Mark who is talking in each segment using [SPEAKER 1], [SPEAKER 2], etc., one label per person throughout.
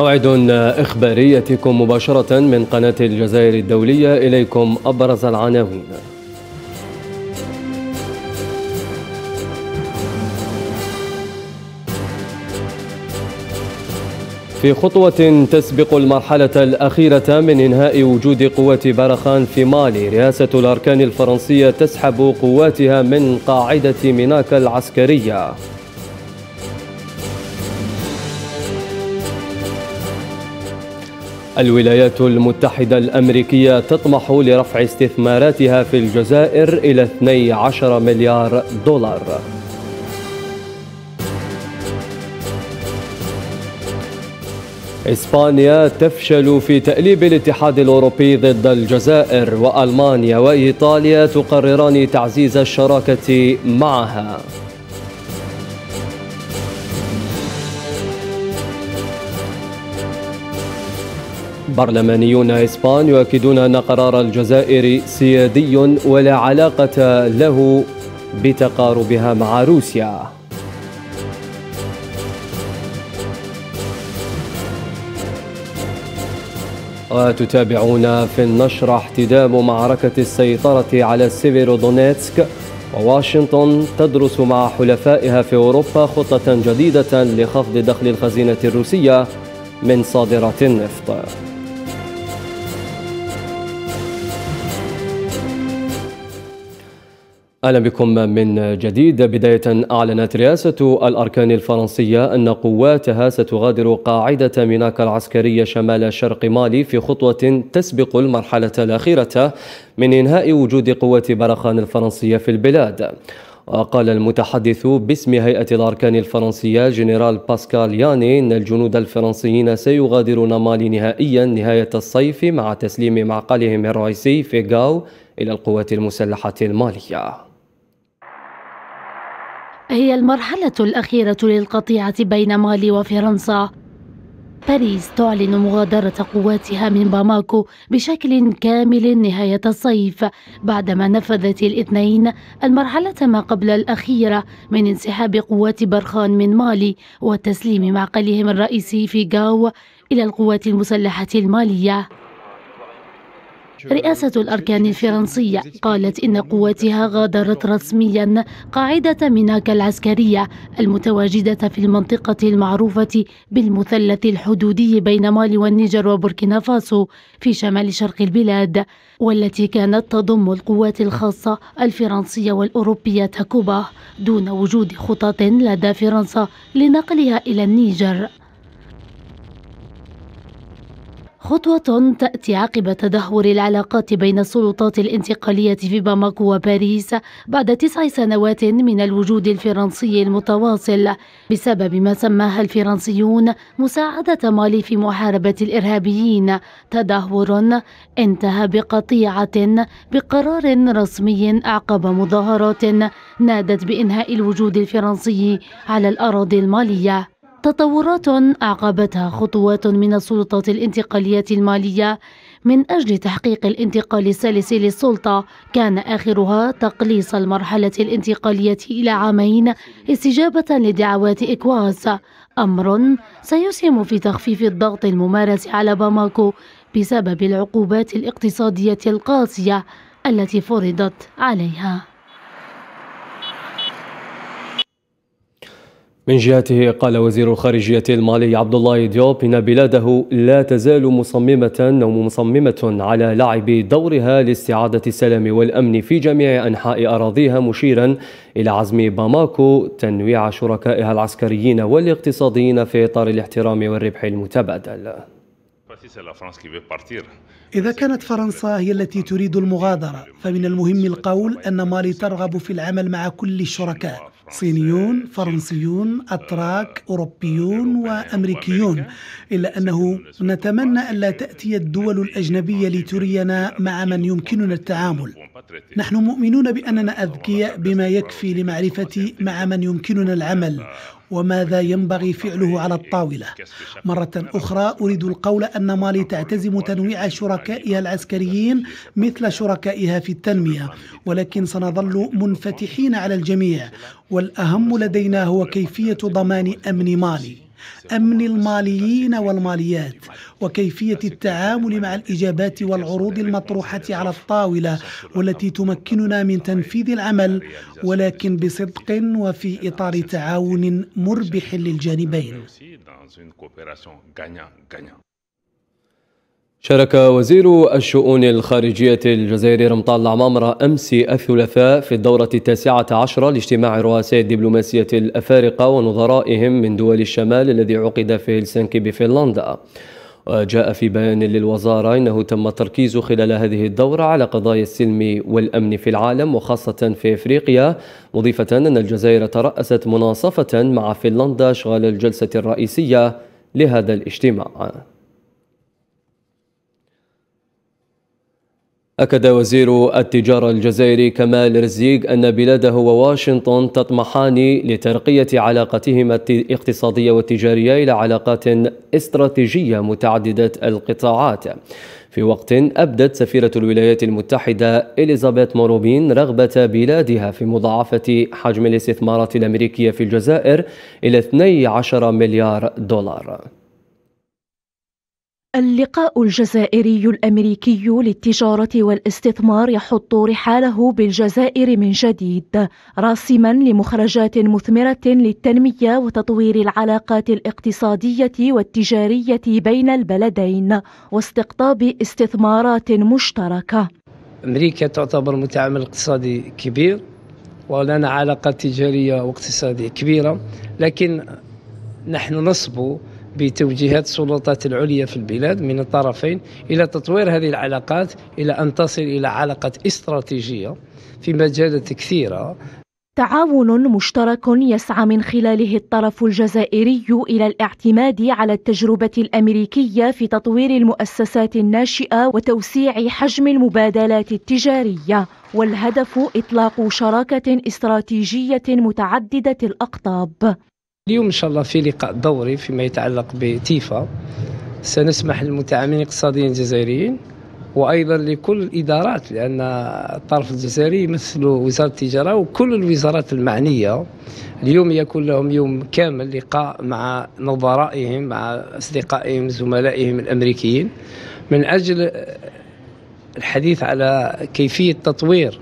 [SPEAKER 1] موعد إخباريتكم مباشرة من قناة الجزائر الدولية إليكم أبرز العناوين في خطوة تسبق المرحلة الأخيرة من إنهاء وجود قوات برخان في مالي رئاسة الأركان الفرنسية تسحب قواتها من قاعدة ميناكا العسكرية الولايات المتحدة الأمريكية تطمح لرفع استثماراتها في الجزائر إلى 12 مليار دولار إسبانيا تفشل في تأليب الاتحاد الأوروبي ضد الجزائر وألمانيا وإيطاليا تقرران تعزيز الشراكة معها برلمانيون إسبان يؤكدون أن قرار الجزائر سيادي ولا علاقة له بتقاربها مع روسيا وتتابعون في النشرة احتدام معركة السيطرة على سيفيرودونيتسك وواشنطن تدرس مع حلفائها في أوروبا خطة جديدة لخفض دخل الخزينة الروسية من صادرات النفط أهلا بكم من جديد بداية أعلنت رئاسة الأركان الفرنسية أن قواتها ستغادر قاعدة ميناكا العسكرية شمال شرق مالي في خطوة تسبق المرحلة الأخيرة من إنهاء وجود قوات برخان الفرنسية في البلاد وقال المتحدث باسم هيئة الأركان الفرنسية جنرال باسكال ياني أن الجنود الفرنسيين سيغادرون مالي نهائيا نهاية الصيف مع تسليم معقلهم الرئيسي في غاو إلى القوات المسلحة المالية
[SPEAKER 2] هي المرحلة الأخيرة للقطيعة بين مالي وفرنسا باريس تعلن مغادرة قواتها من باماكو بشكل كامل نهاية الصيف بعدما نفذت الاثنين المرحلة ما قبل الأخيرة من انسحاب قوات برخان من مالي وتسليم معقلهم الرئيسي في جاو إلى القوات المسلحة المالية رئاسة الأركان الفرنسية قالت إن قواتها غادرت رسميا قاعدة ميناك العسكرية المتواجدة في المنطقة المعروفة بالمثلث الحدودي بين مالي والنيجر وبوركينا فاسو في شمال شرق البلاد والتي كانت تضم القوات الخاصة الفرنسية والأوروبية كوبا دون وجود خطط لدى فرنسا لنقلها إلى النيجر خطوة تأتي عقب تدهور العلاقات بين السلطات الانتقالية في باماكو وباريس بعد تسع سنوات من الوجود الفرنسي المتواصل بسبب ما سماها الفرنسيون مساعدة مالي في محاربة الإرهابيين تدهور انتهى بقطيعة بقرار رسمي أعقب مظاهرات نادت بإنهاء الوجود الفرنسي على الأراضي المالية تطورات أعقبتها خطوات من السلطات الانتقالية المالية من أجل تحقيق الانتقال السلس للسلطة كان آخرها تقليص المرحلة الانتقالية إلى عامين استجابة لدعوات إكواس أمر سيسهم في تخفيف الضغط الممارس على باماكو بسبب العقوبات الاقتصادية القاسية التي فرضت عليها
[SPEAKER 1] من جهته قال وزير الخارجية المالي عبد الله ديوب إن بلاده لا تزال مصممة أو مصممة على لعب دورها لاستعادة السلام والأمن في جميع أنحاء أراضيها مشيرا إلى عزم باماكو تنويع شركائها العسكريين والاقتصاديين في إطار الاحترام والربح المتبادل
[SPEAKER 3] إذا كانت فرنسا هي التي تريد المغادرة فمن المهم القول أن مالي ترغب في العمل مع كل الشركاء صينيون فرنسيون أتراك أوروبيون وأمريكيون إلا أنه نتمنى ألا تأتي الدول الأجنبية لترينا مع من يمكننا التعامل نحن مؤمنون بأننا أذكياء بما يكفي لمعرفة مع من يمكننا العمل وماذا ينبغي فعله على الطاولة مرة أخرى أريد القول أن مالي تعتزم تنويع شركائها العسكريين مثل شركائها في التنمية ولكن سنظل منفتحين على الجميع والأهم لدينا هو كيفية ضمان أمن مالي أمن الماليين والماليات وكيفية التعامل مع الإجابات والعروض المطروحة على الطاولة والتي تمكننا من تنفيذ العمل ولكن بصدق وفي إطار تعاون مربح للجانبين
[SPEAKER 1] شارك وزير الشؤون الخارجية الجزائري رمطان العمامرة أمس الثلاثاء في الدورة التاسعة عشرة لاجتماع رؤساء الدبلوماسية الأفارقة ونظرائهم من دول الشمال الذي عقد في هلسنكي بفنلندا وجاء في بيان للوزارة أنه تم التركيز خلال هذه الدورة على قضايا السلم والأمن في العالم وخاصة في إفريقيا مضيفة أن الجزائر ترأست مناصفة مع فنلندا شغال الجلسة الرئيسية لهذا الاجتماع أكد وزير التجارة الجزائري كمال رزيق أن بلاده وواشنطن تطمحان لترقية علاقتهما الاقتصادية والتجارية إلى علاقات استراتيجية متعددة القطاعات في وقت أبدت سفيرة الولايات المتحدة إليزابيث موروبين رغبة بلادها في مضاعفة حجم الاستثمارات الأمريكية في الجزائر إلى 12 مليار دولار
[SPEAKER 4] اللقاء الجزائري الامريكي للتجاره والاستثمار يحط رحاله بالجزائر من جديد راسما لمخرجات مثمره للتنميه وتطوير العلاقات الاقتصاديه والتجاريه بين البلدين واستقطاب استثمارات مشتركه
[SPEAKER 5] امريكا تعتبر متعامل اقتصادي كبير ولنا علاقات تجاريه واقتصاديه كبيره لكن نحن نصبو بتوجيهات السلطات العليا في البلاد من الطرفين الى تطوير هذه العلاقات الى ان تصل الى علاقه استراتيجيه في مجالات كثيره
[SPEAKER 4] تعاون مشترك يسعى من خلاله الطرف الجزائري الى الاعتماد على التجربه الامريكيه في تطوير المؤسسات الناشئه وتوسيع حجم المبادلات التجاريه والهدف اطلاق شراكه استراتيجيه متعدده الاقطاب
[SPEAKER 5] اليوم إن شاء الله في لقاء دوري فيما يتعلق بتيفا سنسمح للمتعاملين الاقتصاديين الجزائريين وايضا لكل الادارات لان الطرف الجزائري يمثل وزاره التجاره وكل الوزارات المعنيه اليوم يكون لهم يوم كامل لقاء مع نظرائهم مع اصدقائهم زملائهم الامريكيين من اجل الحديث على كيفيه تطوير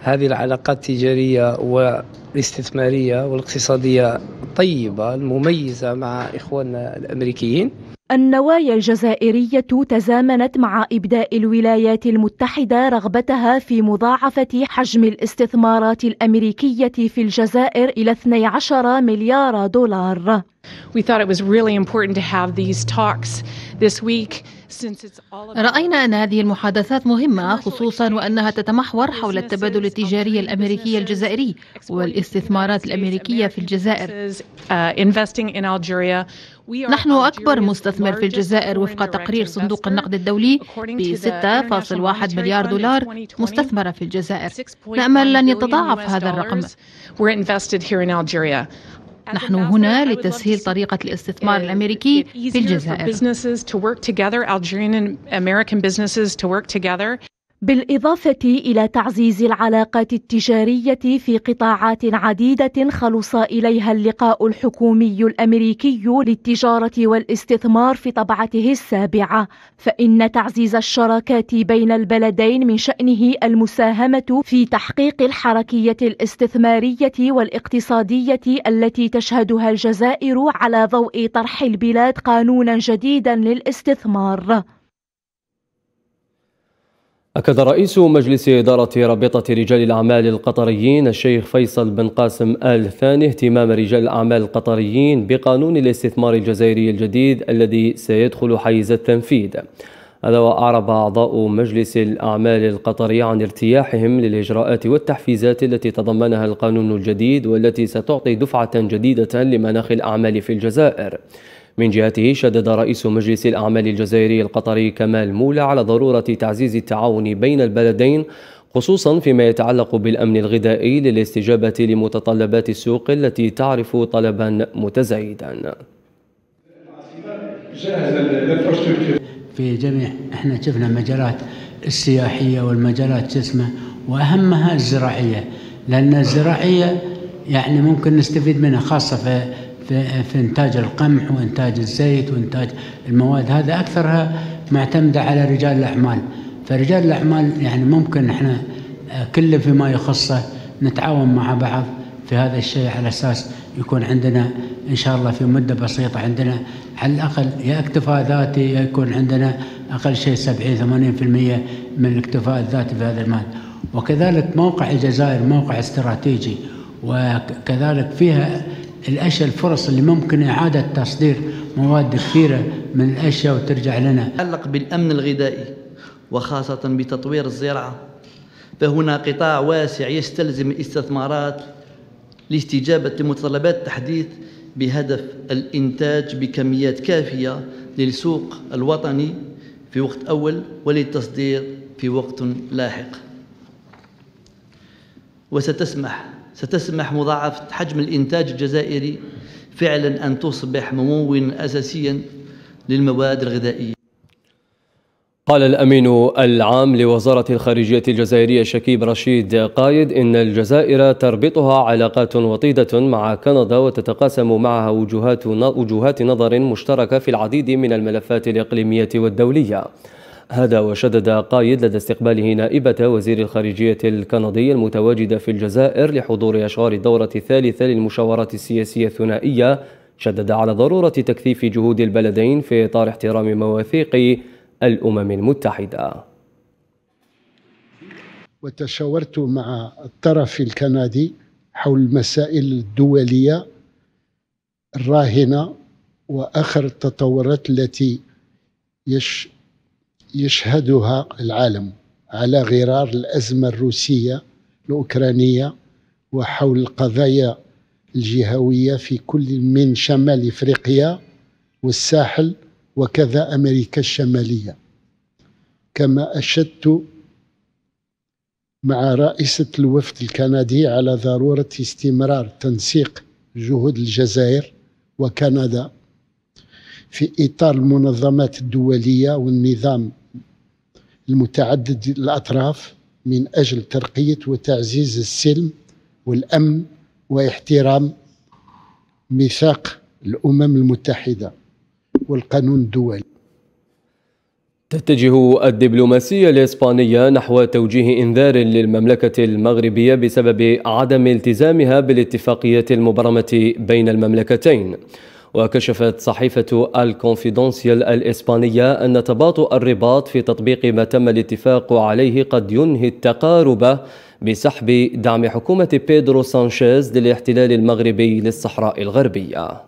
[SPEAKER 5] هذه العلاقات التجاريه و الاستثمارية والاقتصادية الطيبة المميزة مع إخواننا الأمريكيين
[SPEAKER 4] النوايا الجزائرية تزامنت مع إبداء الولايات المتحدة رغبتها في مضاعفة حجم الاستثمارات الأمريكية في الجزائر إلى 12 مليار دولار. We thought it was really
[SPEAKER 3] important to have these talks this week
[SPEAKER 4] راينا ان هذه
[SPEAKER 6] المحادثات مهمه خصوصا وانها تتمحور حول التبادل التجاري الامريكي الجزائري والاستثمارات الامريكيه في الجزائر
[SPEAKER 3] uh,
[SPEAKER 6] نحن أكبر مستثمر في الجزائر وفق تقرير صندوق النقد الدولي ب 6.1 مليار دولار مستثمرة في الجزائر نأمل أن يتضاعف هذا الرقم نحن هنا لتسهيل طريقة الاستثمار الأمريكي في الجزائر.
[SPEAKER 4] بالإضافة إلى تعزيز العلاقات التجارية في قطاعات عديدة خلص إليها اللقاء الحكومي الأمريكي للتجارة والاستثمار في طبعته السابعة فإن تعزيز الشراكات بين البلدين من شأنه المساهمة في تحقيق الحركية الاستثمارية والاقتصادية التي تشهدها الجزائر على ضوء طرح البلاد قانونا جديدا للاستثمار
[SPEAKER 1] أكد رئيس مجلس إدارة رابطة رجال الأعمال القطريين الشيخ فيصل بن قاسم آل ثاني اهتمام رجال الأعمال القطريين بقانون الاستثمار الجزائري الجديد الذي سيدخل حيز التنفيذ هذا وأعرب أعضاء مجلس الأعمال القطري عن ارتياحهم للإجراءات والتحفيزات التي تضمنها القانون الجديد والتي ستعطي دفعة جديدة لمناخ الأعمال في الجزائر من جهته شدد رئيس مجلس الأعمال الجزائري القطري كمال مولى على ضرورة تعزيز التعاون بين البلدين خصوصا فيما يتعلق بالأمن الغذائي للاستجابة لمتطلبات السوق التي تعرف طلبا متزايدا
[SPEAKER 7] في جميع احنا شفنا مجالات السياحية والمجالات جسمة وأهمها الزراعية لأن الزراعية يعني ممكن نستفيد منها خاصة في في, في إنتاج القمح وإنتاج الزيت وإنتاج المواد هذا أكثرها معتمدة على رجال الأعمال فرجال الأعمال يعني ممكن إحنا آه، كل فيما يخصه نتعاون مع بعض في هذا الشيء على أساس يكون عندنا إن شاء الله في مدة بسيطة عندنا على الأقل يا اكتفاء ذاتي يا يكون عندنا أقل شيء 70 80% من الاكتفاء الذاتي في هذا المال وكذلك موقع الجزائر موقع استراتيجي وكذلك فيها الاشياء الفرص اللي ممكن اعاده تصدير مواد كثيره من الاشياء وترجع لنا.
[SPEAKER 3] يتعلق بالامن الغذائي
[SPEAKER 1] وخاصه بتطوير الزراعه فهنا قطاع واسع يستلزم استثمارات لاستجابه لمتطلبات التحديث بهدف الانتاج بكميات كافيه للسوق الوطني في وقت اول وللتصدير في وقت لاحق. وستسمح ستسمح مضاعفة حجم الإنتاج الجزائري فعلا أن تصبح منونا أساسيا للمواد الغذائية قال الأمين العام لوزارة الخارجية الجزائرية شكيب رشيد قايد إن الجزائر تربطها علاقات وطيدة مع كندا وتتقاسم معها وجهات وجهات نظر مشتركة في العديد من الملفات الإقليمية والدولية هذا وشدد قايد لدى استقباله نائبة وزير الخارجية الكندي المتواجدة في الجزائر لحضور أشغال الدورة الثالثة للمشاورات السياسية الثنائية شدد على ضرورة تكثيف جهود البلدين في إطار احترام مواثيق الأمم المتحدة
[SPEAKER 8] وتشاورت مع الطرف الكندي حول المسائل الدولية الراهنة وآخر التطورات التي يش يشهدها العالم على غرار الأزمة الروسية الأوكرانية وحول القضايا الجهوية في كل من شمال إفريقيا والساحل وكذا أمريكا الشمالية كما أشدت مع رئيسة الوفد الكندي على ضرورة استمرار تنسيق جهود الجزائر وكندا في إطار المنظمات الدولية والنظام المتعدد الأطراف من أجل ترقية وتعزيز السلم والأمن واحترام ميثاق الأمم المتحدة والقانون الدولي
[SPEAKER 1] تتجه الدبلوماسية الإسبانية نحو توجيه إنذار للمملكة المغربية بسبب عدم التزامها بالاتفاقية المبرمة بين المملكتين وكشفت صحيفة الكونفيدونسيال الإسبانية أن تباطؤ الرباط في تطبيق ما تم الاتفاق عليه قد ينهي التقارب بسحب دعم حكومة بيدرو سانشيز للاحتلال المغربي للصحراء الغربية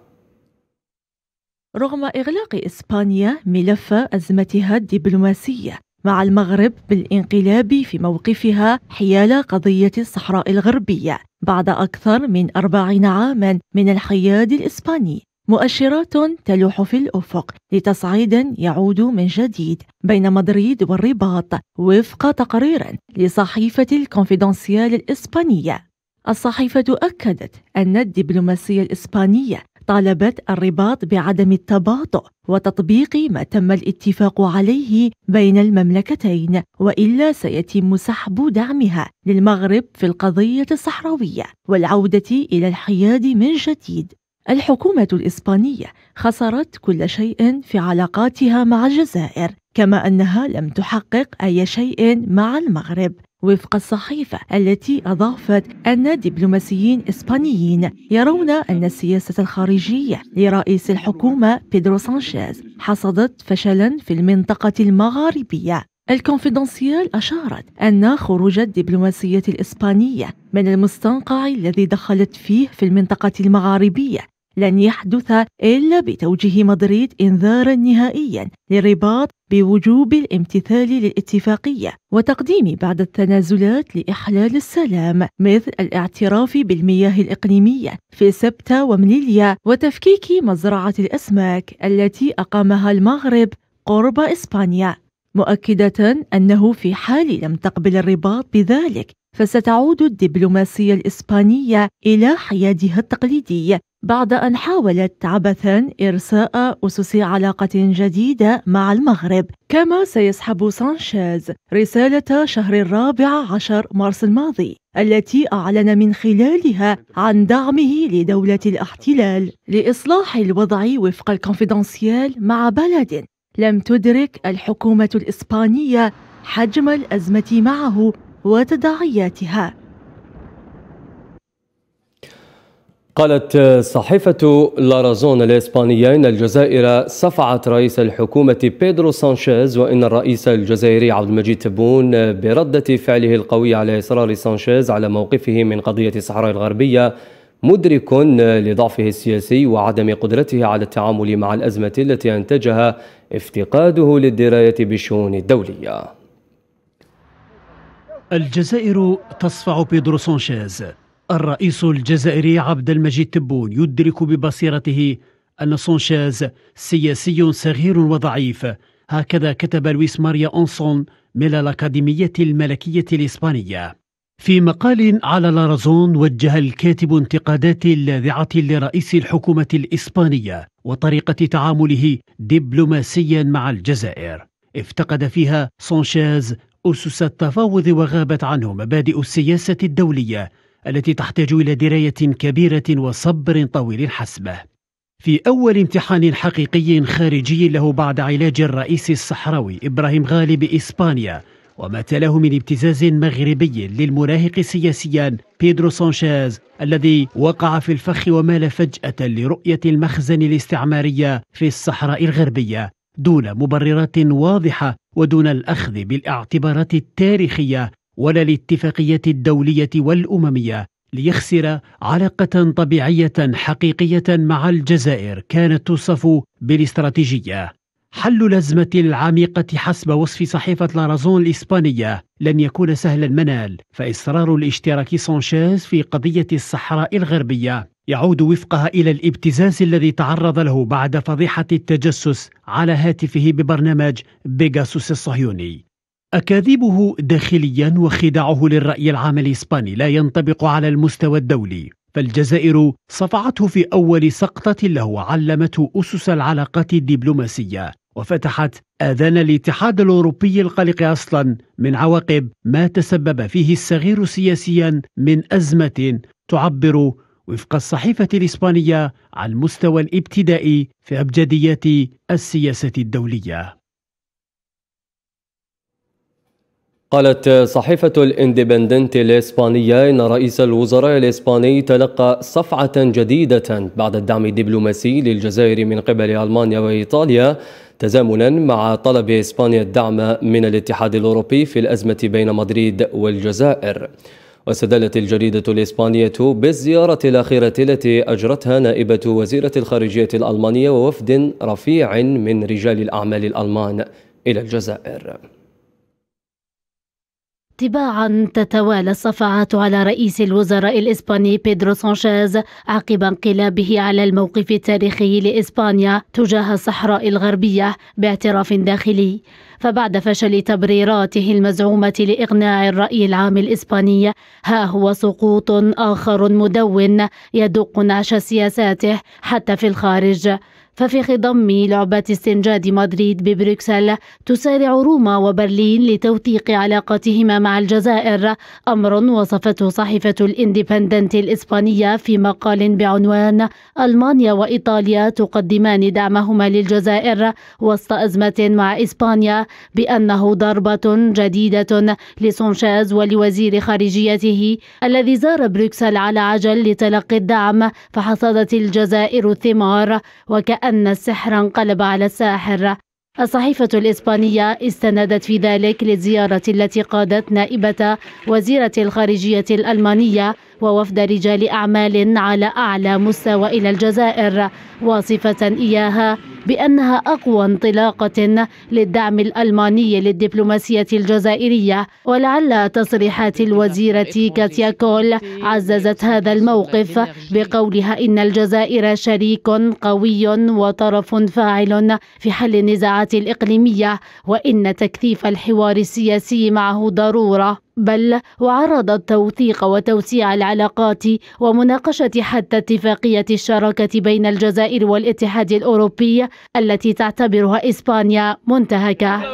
[SPEAKER 9] رغم إغلاق إسبانيا ملف أزمتها الدبلوماسية مع المغرب بالانقلاب في موقفها حيال قضية الصحراء الغربية بعد أكثر من أربعين عاما من الحياد الإسباني مؤشرات تلوح في الأفق لتصعيد يعود من جديد بين مدريد والرباط وفق تقرير لصحيفة الكونفيدنسيال الإسبانية الصحيفة أكدت أن الدبلوماسية الإسبانية طالبت الرباط بعدم التباطؤ وتطبيق ما تم الاتفاق عليه بين المملكتين والا سيتم سحب دعمها للمغرب في القضيه الصحراويه والعوده الى الحياد من جديد الحكومة الإسبانية خسرت كل شيء في علاقاتها مع الجزائر كما أنها لم تحقق أي شيء مع المغرب وفق الصحيفة التي أضافت أن دبلوماسيين إسبانيين يرون أن السياسة الخارجية لرئيس الحكومة بيدرو سانشيز حصدت فشلا في المنطقة المغاربية الكونفدنسيال أشارت أن خروج الدبلوماسية الإسبانية من المستنقع الذي دخلت فيه في المنطقة المغاربية لن يحدث إلا بتوجيه مدريد إنذارا نهائيا للرباط بوجوب الامتثال للاتفاقية وتقديم بعض التنازلات لإحلال السلام مثل الاعتراف بالمياه الإقليمية في سبتة ومليليا وتفكيك مزرعة الأسماك التي أقامها المغرب قرب إسبانيا مؤكدة أنه في حال لم تقبل الرباط بذلك فستعود الدبلوماسية الإسبانية إلى حيادها التقليدي بعد أن حاولت عبثا إرساء أسس علاقة جديدة مع المغرب كما سيسحب سانشيز رسالة شهر الرابع عشر مارس الماضي التي أعلن من خلالها عن دعمه لدولة الاحتلال لإصلاح الوضع وفق الكونفدنسيال مع بلد لم تدرك الحكومة الإسبانية حجم الأزمة معه وتداعياتها
[SPEAKER 1] قالت صحيفة لارازون الإسبانية إن الجزائر صفعت رئيس الحكومة بيدرو سانشيز وإن الرئيس الجزائري عبد المجيد تبون بردة فعله القوي على إصرار سانشيز على موقفه من قضية الصحراء الغربية مدرك لضعفه السياسي وعدم قدرته على التعامل مع الأزمة التي أنتجها افتقاده للدراية بالشؤون الدولية
[SPEAKER 7] الجزائر تصفع بيدرو سانشيز الرئيس الجزائري عبد المجيد تبون يدرك ببصيرته أن سونشاز سياسي صغير وضعيف هكذا كتب لويس ماريا أونسون من الأكاديمية الملكية الإسبانية في مقال على لارازون وجه الكاتب انتقادات لاذعة لرئيس الحكومة الإسبانية وطريقة تعامله دبلوماسيا مع الجزائر افتقد فيها سونشاز أسس التفاوض وغابت عنه مبادئ السياسة الدولية التي تحتاج إلى دراية كبيرة وصبر طويل حسبه في أول امتحان حقيقي خارجي له بعد علاج الرئيس الصحراوي إبراهيم غالي بإسبانيا وما تلاه من ابتزاز مغربي للمراهق سياسيا بيدرو سانشيز الذي وقع في الفخ ومال فجأة لرؤية المخزن الاستعمارية في الصحراء الغربية دون مبررات واضحة ودون الأخذ بالاعتبارات التاريخية ولا الاتفاقية الدولية والأممية ليخسر علاقة طبيعية حقيقية مع الجزائر كانت توصف بالاستراتيجية حل الأزمة العميقة حسب وصف صحيفة لارازون الإسبانية لن يكون سهل المنال فإصرار الاشتراك سانشيز في قضية الصحراء الغربية يعود وفقها إلى الابتزاز الذي تعرض له بعد فضيحة التجسس على هاتفه ببرنامج بيغاسوس الصهيوني أكاذيبه داخليا وخداعه للرأي العام الإسباني لا ينطبق على المستوى الدولي فالجزائر صفعته في أول سقطة له وعلمته أسس العلاقات الدبلوماسية وفتحت آذان الاتحاد الأوروبي القلق أصلا من عواقب ما تسبب فيه الصغير سياسيا من أزمة تعبر وفق الصحيفة الإسبانية عن مستوى الابتدائي في أبجديات السياسة الدولية
[SPEAKER 1] قالت صحيفة الاندبندنت الإسبانية إن رئيس الوزراء الإسباني تلقى صفعة جديدة بعد الدعم الدبلوماسي للجزائر من قبل ألمانيا وإيطاليا تزامنا مع طلب إسبانيا الدعم من الاتحاد الأوروبي في الأزمة بين مدريد والجزائر واستدلت الجريدة الإسبانية بالزيارة الأخيرة التي أجرتها نائبة وزيرة الخارجية الألمانية ووفد رفيع من رجال الأعمال الألمان إلى الجزائر
[SPEAKER 2] طباعا تتوالى الصفعات على رئيس الوزراء الإسباني بيدرو سانشيز عقب انقلابه على الموقف التاريخي لإسبانيا تجاه الصحراء الغربية باعتراف داخلي فبعد فشل تبريراته المزعومة لإقناع الرأي العام الإسباني ها هو سقوط آخر مدون يدق نعش سياساته حتى في الخارج ففي خضم لعبة استنجاد مدريد ببروكسل تسارع روما وبرلين لتوثيق علاقتهما مع الجزائر أمر وصفته صحيفة الاندبندنت الإسبانية في مقال بعنوان ألمانيا وإيطاليا تقدمان دعمهما للجزائر وسط أزمة مع إسبانيا بأنه ضربة جديدة لسونشاز ولوزير خارجيته الذي زار بروكسل على عجل لتلقي الدعم فحصدت الجزائر الثمار وكأن أن السحر انقلب على الساحر الصحيفة الإسبانية استندت في ذلك للزيارة التي قادت نائبة وزيرة الخارجية الألمانية ووفد رجال أعمال على أعلى مستوى إلى الجزائر واصفة إياها بأنها أقوى انطلاقة للدعم الألماني للدبلوماسية الجزائرية ولعل تصريحات الوزيرة كاتيا كول عززت هذا الموقف بقولها إن الجزائر شريك قوي وطرف فاعل في حل النزاعات الإقليمية وإن تكثيف الحوار السياسي معه ضرورة بل وعرضت توثيق وتوسيع العلاقات ومناقشة حتى اتفاقية الشراكة بين الجزائر والاتحاد الأوروبي التي تعتبرها إسبانيا منتهكة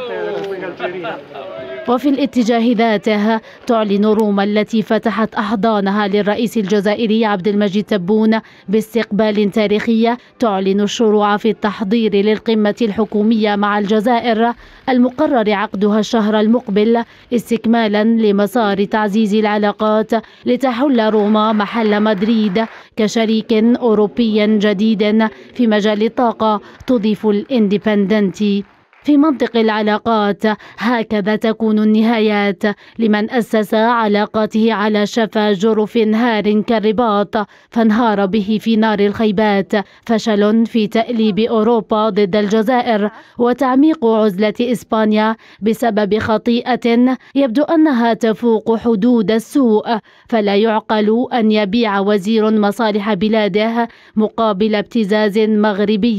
[SPEAKER 2] وفي الاتجاه ذاته تعلن روما التي فتحت أحضانها للرئيس الجزائري عبد المجيد تبون باستقبال تاريخي تعلن الشروع في التحضير للقمة الحكومية مع الجزائر المقرر عقدها الشهر المقبل استكمالا لمسار تعزيز العلاقات لتحل روما محل مدريد كشريك أوروبي جديد في مجال الطاقة تضيف الاندبندنتي في منطق العلاقات هكذا تكون النهايات لمن أسس علاقاته على شفا جرف هار كالرباط فانهار به في نار الخيبات فشل في تأليب أوروبا ضد الجزائر وتعميق عزلة إسبانيا بسبب خطيئة يبدو أنها تفوق حدود السوء فلا يعقل أن يبيع وزير مصالح بلاده مقابل ابتزاز مغربي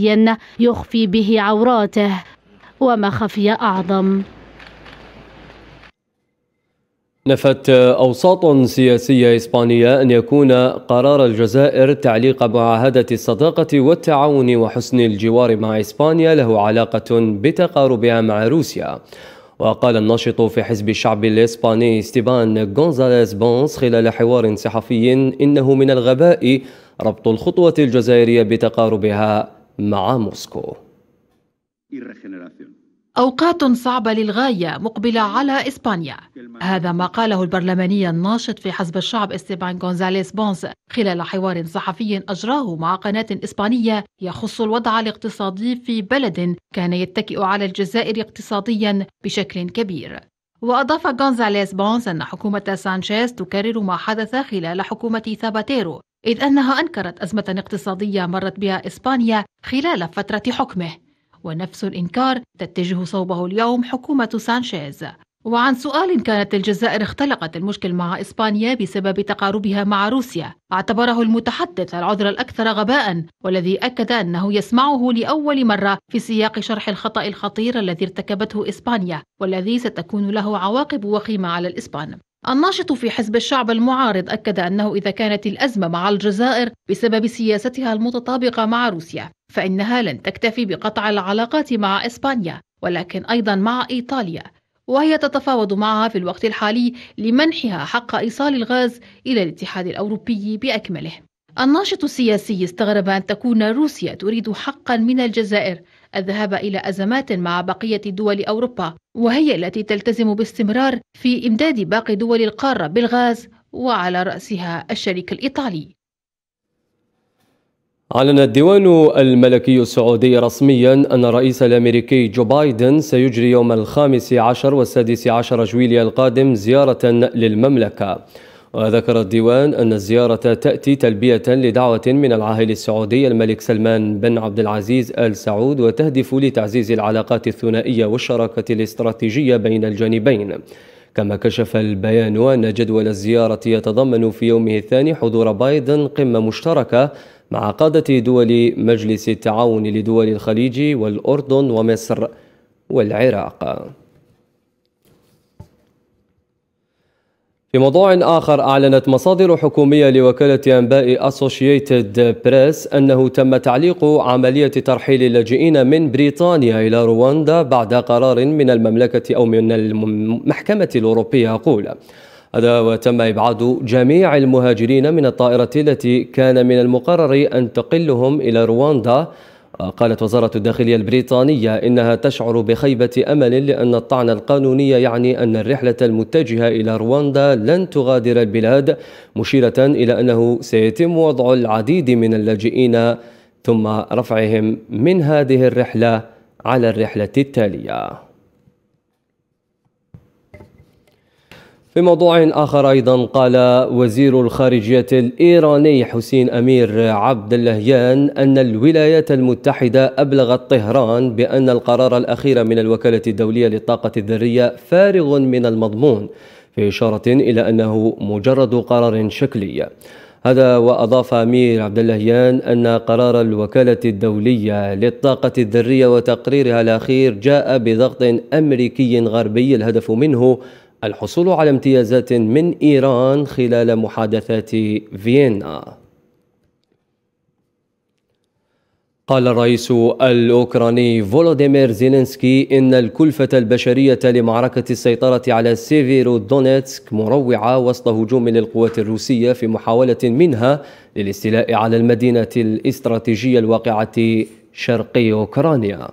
[SPEAKER 2] يخفي به عوراته وما خفي أعظم
[SPEAKER 1] نفت أوساط سياسية إسبانية أن يكون قرار الجزائر تعليق معاهدة الصداقة والتعاون وحسن الجوار مع إسبانيا له علاقة بتقاربها مع روسيا وقال الناشط في حزب الشعب الإسباني استيبان غونزاليز بونس خلال حوار صحفي إنه من الغباء ربط الخطوة الجزائرية بتقاربها مع موسكو
[SPEAKER 6] أوقات صعبة للغاية مقبلة على إسبانيا هذا ما قاله البرلماني الناشط في حزب الشعب استيبان غونزاليس بونس خلال حوار صحفي أجراه مع قناة إسبانية يخص الوضع الاقتصادي في بلد كان يتكئ على الجزائر اقتصاديا بشكل كبير وأضاف غونزاليس بونس أن حكومة سانشيز تكرر ما حدث خلال حكومة ثاباتيرو إذ أنها أنكرت أزمة اقتصادية مرت بها إسبانيا خلال فترة حكمه ونفس الإنكار تتجه صوبه اليوم حكومة سانشيز وعن سؤال كانت الجزائر اختلقت المشكل مع إسبانيا بسبب تقاربها مع روسيا اعتبره المتحدث العذر الأكثر غباء والذي أكد أنه يسمعه لأول مرة في سياق شرح الخطأ الخطير الذي ارتكبته إسبانيا والذي ستكون له عواقب وخيمة على الإسبان الناشط في حزب الشعب المعارض أكد أنه إذا كانت الأزمة مع الجزائر بسبب سياستها المتطابقة مع روسيا فإنها لن تكتفي بقطع العلاقات مع إسبانيا ولكن أيضا مع إيطاليا وهي تتفاوض معها في الوقت الحالي لمنحها حق إيصال الغاز إلى الاتحاد الأوروبي بأكمله الناشط السياسي استغرب أن تكون روسيا تريد حقا من الجزائر الذهاب إلى أزمات مع بقية دول أوروبا وهي التي تلتزم باستمرار في إمداد باقي دول القارة بالغاز وعلى رأسها الشريك الإيطالي
[SPEAKER 1] أعلن الديوان الملكي السعودي رسميا أن الرئيس الأمريكي جو بايدن سيجري يوم الخامس عشر والسادس عشر جويليا القادم زيارة للمملكة وذكر الديوان أن الزيارة تأتي تلبية لدعوة من العاهل السعودي الملك سلمان بن عبد العزيز آل سعود وتهدف لتعزيز العلاقات الثنائية والشراكة الاستراتيجية بين الجانبين كما كشف البيان أن جدول الزيارة يتضمن في يومه الثاني حضور بايدن قمة مشتركة مع قادة دول مجلس التعاون لدول الخليج والأردن ومصر والعراق في موضوع آخر أعلنت مصادر حكومية لوكالة أنباء أسوشيتد بريس أنه تم تعليق عملية ترحيل اللاجئين من بريطانيا إلى رواندا بعد قرار من المملكة أو من المحكمة الأوروبية أقول هذا وتم إبعاد جميع المهاجرين من الطائرة التي كان من المقرر أن تقلهم إلى رواندا وقالت وزارة الداخلية البريطانية إنها تشعر بخيبة أمل لأن الطعن القانوني يعني أن الرحلة المتجهة إلى رواندا لن تغادر البلاد مشيرة إلى أنه سيتم وضع العديد من اللاجئين ثم رفعهم من هذه الرحلة على الرحلة التالية في موضوع آخر أيضا قال وزير الخارجية الإيراني حسين أمير عبد اللهيان أن الولايات المتحدة أبلغت طهران بأن القرار الأخير من الوكالة الدولية للطاقة الذرية فارغ من المضمون في إشارة إلى أنه مجرد قرار شكلي هذا وأضاف أمير عبد اللهيان أن قرار الوكالة الدولية للطاقة الذرية وتقريرها الأخير جاء بضغط أمريكي غربي الهدف منه الحصول على امتيازات من إيران خلال محادثات فيينا قال الرئيس الأوكراني فولوديمير زيلينسكي إن الكلفة البشرية لمعركة السيطرة على سيفيرو دونيتسك مروعة وسط هجوم للقوات الروسية في محاولة منها للاستيلاء على المدينة الاستراتيجية الواقعة شرقي أوكرانيا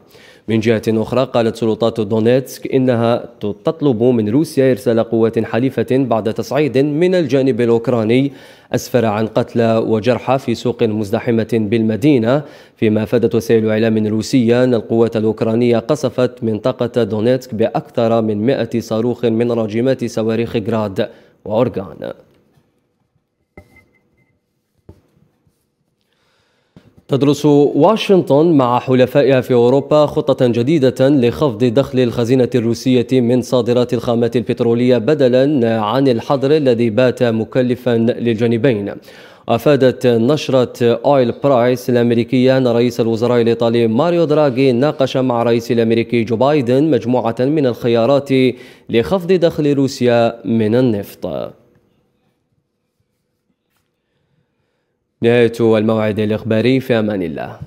[SPEAKER 1] من جهة أخرى قالت سلطات دونيتسك إنها تطلب من روسيا إرسال قوات حليفة بعد تصعيد من الجانب الأوكراني أسفر عن قتلى وجرحى في سوق مزدحمة بالمدينة فيما أفادت وسائل إعلام روسية أن القوات الأوكرانية قصفت منطقة دونيتسك بأكثر من 100 صاروخ من راجمات صواريخ غراد وأورغان تدرس واشنطن مع حلفائها في أوروبا خطة جديدة لخفض دخل الخزينة الروسية من صادرات الخامات البترولية بدلا عن الحظر الذي بات مكلفا للجانبين أفادت نشرة اويل برايس الأمريكية أن رئيس الوزراء الإيطالي ماريو دراغي ناقش مع رئيس الأمريكي جو بايدن مجموعة من الخيارات لخفض دخل روسيا من النفط نهاية الموعد الإخباري في أمان الله